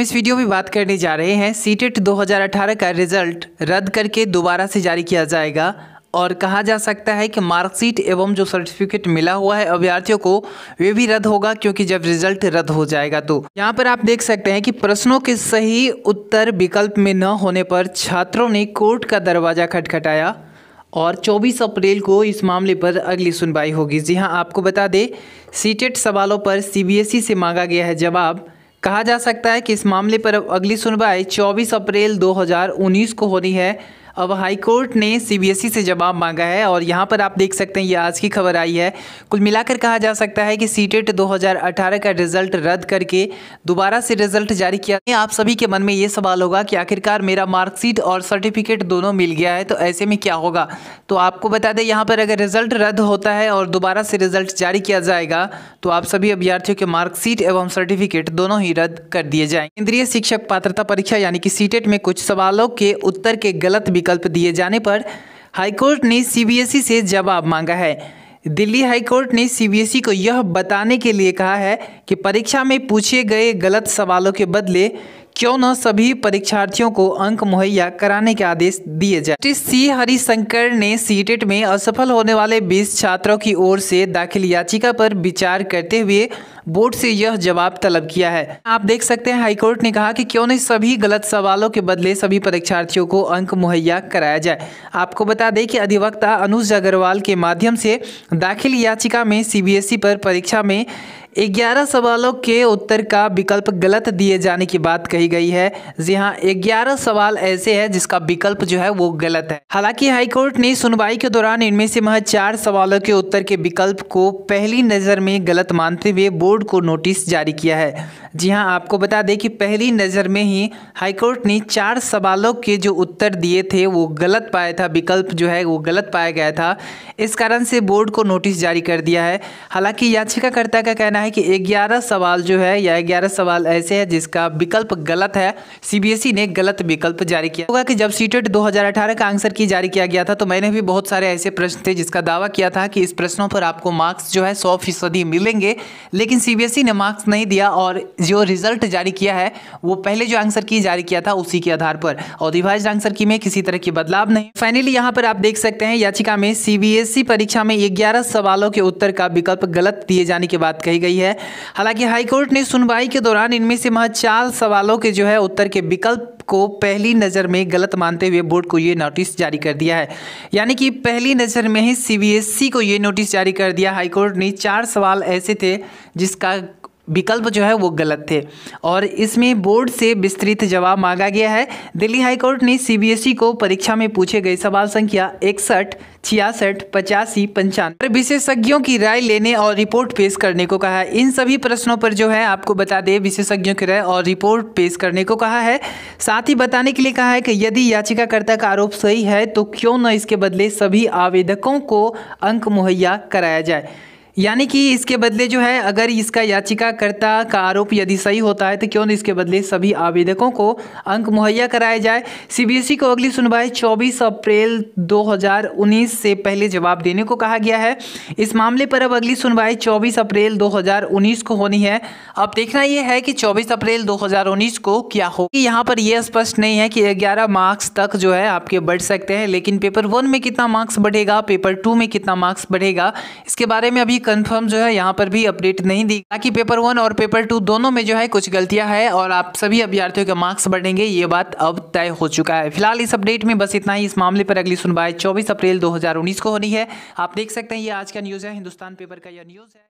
हम इस वीडियो में बात करने जा रहे हैं सीटेट 2018 का रिजल्ट रद्द करके दोबारा से जारी किया जाएगा और कहा जा सकता है कि मार्कशीट एवं जो सर्टिफिकेट मिला हुआ है अभ्यर्थियों को वे भी रद्द होगा क्योंकि जब रिजल्ट रद्द हो जाएगा तो यहाँ पर आप देख सकते हैं कि प्रश्नों के सही उत्तर विकल्प में न होने पर छात्रों ने कोर्ट का दरवाज़ा खटखटाया और 24 अप्रैल को इस मामले पर अगली सुनवाई होगी जी हाँ आपको बता दें सीटेट सवालों पर सीबीएसई से मांगा गया है जवाब कहा जा सकता है कि इस मामले पर अगली सुनवाई 24 अप्रैल 2019 को होनी है अब हाई कोर्ट ने सीबीएसई e से जवाब मांगा है और यहाँ पर आप देख सकते हैं ये आज की खबर आई है कुल मिलाकर कहा जा सकता है कि सी 2018 का रिजल्ट रद्द करके दोबारा से रिजल्ट जारी किया आप सभी के मन में ये सवाल होगा कि आखिरकार मेरा मार्कशीट और सर्टिफिकेट दोनों मिल गया है तो ऐसे में क्या होगा तो आपको बता दें यहाँ पर अगर रिजल्ट रद्द होता है और दोबारा से रिजल्ट जारी किया जाएगा तो आप सभी अभ्यार्थियों के मार्कशीट एवं सर्टिफिकेट दोनों ही रद्द कर दिए जाए केंद्रीय शिक्षक पात्रता परीक्षा यानी कि सीटेट e में कुछ सवालों के उत्तर के गलत विकल्प दिए जाने पर हाईकोर्ट ने सीबीएसई से जवाब मांगा है दिल्ली हाईकोर्ट ने सीबीएसई को यह बताने के लिए कहा है कि परीक्षा में पूछे गए गलत सवालों के बदले क्यों न सभी परीक्षार्थियों को अंक मुहैया कराने के आदेश दिए जाए जस्टिस सी हरिशंकर ने सीटेट में असफल होने वाले 20 छात्रों की ओर से दाखिल याचिका पर विचार करते हुए बोर्ड से यह जवाब तलब किया है आप देख सकते हैं हाईकोर्ट ने कहा कि क्यों नहीं सभी गलत सवालों के बदले सभी परीक्षार्थियों को अंक मुहैया कराया जाए आपको बता दें कि अधिवक्ता अनुज अग्रवाल के माध्यम से दाखिल याचिका में सी पर परीक्षा में ग्यारह सवालों के उत्तर का विकल्प गलत दिए जाने की बात कही गई है जी हाँ ग्यारह सवाल ऐसे है जिसका विकल्प जो है वो गलत है हालांकि हाईकोर्ट ने सुनवाई के दौरान इनमें से महज चार सवालों के उत्तर के विकल्प को पहली नज़र में गलत मानते हुए बोर्ड को नोटिस जारी किया है जी हाँ आपको बता दें कि पहली नज़र में ही हाईकोर्ट ने चार सवालों के जो उत्तर दिए थे वो गलत पाया था विकल्प जो है वो गलत पाया गया था इस कारण से बोर्ड को नोटिस जारी कर दिया है हालांकि याचिकाकर्ता का कहना है कि ग्यारह सवाल जो है या ग्यारह सवाल ऐसे हैं जिसका विकल्प गलत है सीबीएसई e ने गलत विकल्प जारी किया होगा कि जब सीटेट 2018 e का आंसर की जारी किया गया था तो मैंने भी बहुत सारे ऐसे प्रश्न थे जिसका दावा किया था कि इस प्रश्नों पर आपको मार्क्स जो है सौ फीसदी मिलेंगे लेकिन सीबीएसई e ने मार्क्स नहीं दिया और जो रिजल्ट जारी किया है वो पहले जो आंसर की जारी किया था उसी के आधार पर और रिवाइज आंसर की में किसी तरह की बदलाव नहीं फाइनली यहाँ पर आप देख सकते हैं याचिका में सीबीएसई परीक्षा में ग्यारह सवालों के उत्तर का विकल्प गलत दिए जाने की बात कही गई गई है हालांकि हाईकोर्ट ने सुनवाई के दौरान इनमें से महज चार सवालों के जो है उत्तर के विकल्प को पहली नज़र में गलत मानते हुए बोर्ड को ये नोटिस जारी कर दिया है यानी कि पहली नज़र में ही सीबीएसई को ये नोटिस जारी कर दिया हाईकोर्ट ने चार सवाल ऐसे थे जिसका विकल्प जो है वो गलत थे और इसमें बोर्ड से विस्तृत जवाब मांगा गया है दिल्ली हाईकोर्ट ने सीबीएसई को परीक्षा में पूछे गए सवाल संख्या इकसठ छियासठ पचासी पंचानवे विशेषज्ञों की राय लेने और रिपोर्ट पेश करने को कहा है इन सभी प्रश्नों पर जो है आपको बता दें विशेषज्ञों की राय और रिपोर्ट पेश करने को कहा है साथ ही बताने के लिए कहा है कि यदि याचिकाकर्ता का आरोप सही है तो क्यों न इसके बदले सभी आवेदकों को अंक मुहैया कराया जाए यानी कि इसके बदले जो है अगर इसका याचिकाकर्ता का आरोप यदि सही होता है तो क्यों इसके बदले सभी आवेदकों को अंक मुहैया कराया जाए सीबीएसई को अगली सुनवाई 24 अप्रैल 2019 से पहले जवाब देने को कहा गया है इस मामले पर अब अगली सुनवाई 24 अप्रैल 2019 को होनी है अब देखना यह है कि 24 अप्रैल 2019 को क्या हो यहाँ पर यह स्पष्ट नहीं है कि ग्यारह मार्क्स तक जो है आपके बढ़ सकते हैं लेकिन पेपर वन में कितना मार्क्स बढ़ेगा पेपर टू में कितना मार्क्स बढ़ेगा इसके बारे में अभी कंफर्म जो है यहाँ पर भी अपडेट नहीं दी ताकि पेपर वन और पेपर टू दोनों में जो है कुछ गलतियां है और आप सभी अभ्यार्थियों के मार्क्स बढ़ेंगे ये बात अब तय हो चुका है फिलहाल इस अपडेट में बस इतना ही इस मामले पर अगली सुनवाई चौबीस अप्रैल दो को होनी है आप देख सकते हैं ये आज का न्यूज़ है हिंदुस्तान पेपर का यह न्यूज़ है